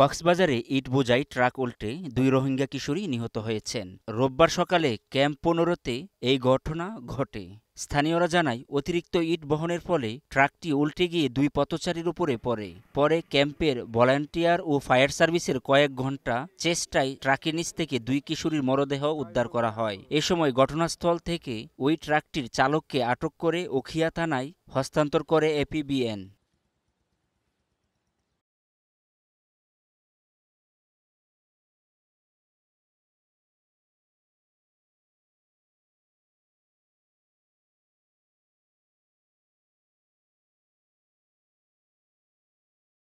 কক্সবাজারে ইট বোঝাই ট্রাক উল্টে দুই রোহিঙ্গা কিশোরী নিহত হয়েছেন রোববার সকালে ক্যাম্প পনেরোতে এই ঘটনা ঘটে স্থানীয়রা জানায় অতিরিক্ত ইট বহনের ফলে ট্রাকটি উল্টে গিয়ে দুই পথচারীর উপরে পড়ে পরে ক্যাম্পের ভলান্টিয়ার ও ফায়ার সার্ভিসের কয়েক ঘন্টা চেষ্টায় ট্রাকের নিচ থেকে দুই কিশোরীর মরদেহ উদ্ধার করা হয় এ সময় ঘটনাস্থল থেকে ওই ট্রাকটির চালককে আটক করে ওখিয়া থানায় হস্তান্তর করে এপিবিএন